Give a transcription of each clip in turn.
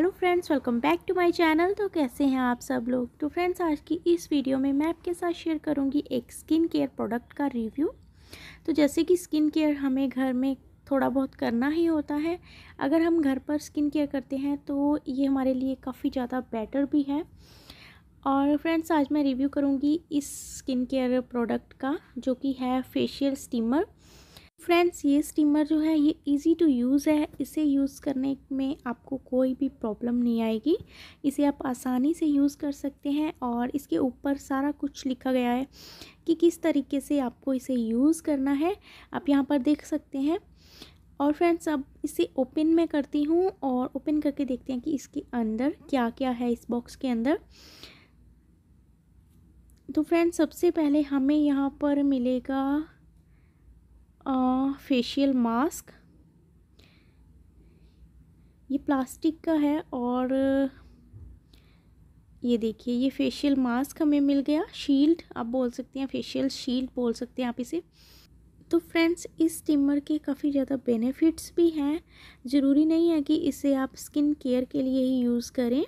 hello friends welcome back to my channel तो कैसे हैं आप सब लोग तो फ्रेंड्स आज की इस वीडियो में मैं आपके साथ शेयर करूंगी एक स्किन केयर प्रोडक्ट का रिव्यू तो जैसे कि स्किन केयर हमें घर में थोड़ा बहुत करना ही होता है अगर हम घर पर स्किन केयर करते हैं तो ये हमारे लिए काफ़ी ज़्यादा बेटर भी है और फ्रेंड्स आज मैं रिव्यू करूँगी इस स्किन केयर प्रोडक्ट का जो कि है फेशियल स्टीमर फ्रेंड्स ये स्टीमर जो है ये इजी टू यूज़ है इसे यूज़ करने में आपको कोई भी प्रॉब्लम नहीं आएगी इसे आप आसानी से यूज़ कर सकते हैं और इसके ऊपर सारा कुछ लिखा गया है कि किस तरीके से आपको इसे यूज़ करना है आप यहाँ पर देख सकते हैं और फ्रेंड्स अब इसे ओपन मैं करती हूँ और ओपन करके देखते हैं कि इसके अंदर क्या क्या है इस बॉक्स के अंदर तो फ्रेंड्स सबसे पहले हमें यहाँ पर मिलेगा फेशियल मास्क ये प्लास्टिक का है और ये देखिए ये फेशियल मास्क हमें मिल गया शील्ड आप बोल सकते हैं फेशियल शील्ड बोल सकते हैं आप इसे तो फ्रेंड्स इस टिमर के काफ़ी ज़्यादा बेनिफिट्स भी हैं ज़रूरी नहीं है कि इसे आप स्किन केयर के लिए ही यूज़ करें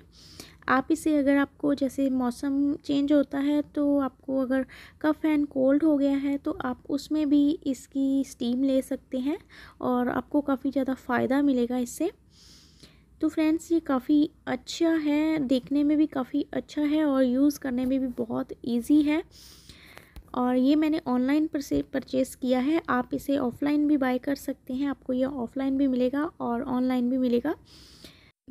आप इसे अगर आपको जैसे मौसम चेंज होता है तो आपको अगर कफ़ एंड कोल्ड हो गया है तो आप उसमें भी इसकी स्टीम ले सकते हैं और आपको काफ़ी ज़्यादा फ़ायदा मिलेगा इससे तो फ्रेंड्स ये काफ़ी अच्छा है देखने में भी काफ़ी अच्छा है और यूज़ करने में भी बहुत ईजी है और ये मैंने ऑनलाइन पर से परचेज़ किया है आप इसे ऑफ़लाइन भी बाय कर सकते हैं आपको ये ऑफ़लाइन भी मिलेगा और ऑनलाइन भी मिलेगा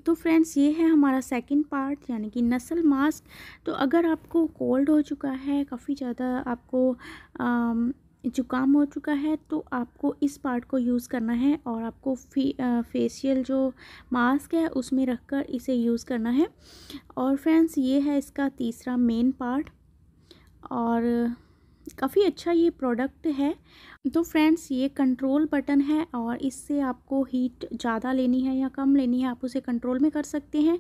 तो फ्रेंड्स ये है हमारा सेकंड पार्ट यानी कि नस्ल मास्क तो अगर आपको कोल्ड हो चुका है काफ़ी ज़्यादा आपको जुकाम हो चुका है तो आपको इस पार्ट को यूज़ करना है और आपको फे, फेशियल जो मास्क है उसमें रखकर इसे यूज़ करना है और फ्रेंड्स ये है इसका तीसरा मेन पार्ट और काफ़ी अच्छा ये प्रोडक्ट है तो फ्रेंड्स ये कंट्रोल बटन है और इससे आपको हीट ज़्यादा लेनी है या कम लेनी है आप उसे कंट्रोल में कर सकते हैं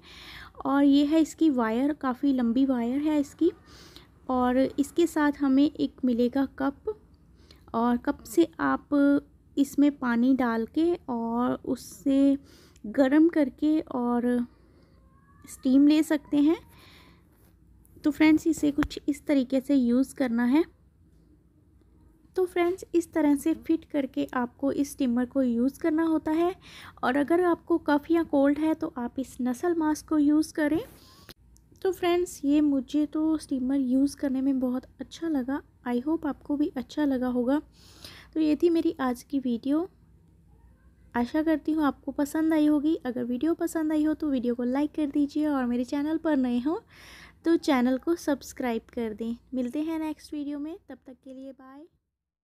और ये है इसकी वायर काफ़ी लंबी वायर है इसकी और इसके साथ हमें एक मिलेगा कप और कप से आप इसमें पानी डाल के और उससे गर्म करके और स्टीम ले सकते हैं तो फ्रेंड्स इसे कुछ इस तरीके से यूज़ करना है तो फ्रेंड्स इस तरह से फिट करके आपको इस स्टीमर को यूज़ करना होता है और अगर आपको कफ़ या कोल्ड है तो आप इस नसल मास्क को यूज़ करें तो फ्रेंड्स ये मुझे तो स्टीमर यूज़ करने में बहुत अच्छा लगा आई होप आपको भी अच्छा लगा होगा तो ये थी मेरी आज की वीडियो आशा करती हूँ आपको पसंद आई होगी अगर वीडियो पसंद आई हो तो वीडियो को लाइक कर दीजिए और मेरे चैनल पर नए हो तो चैनल को सब्सक्राइब कर दें मिलते हैं नेक्स्ट वीडियो में तब तक के लिए बाय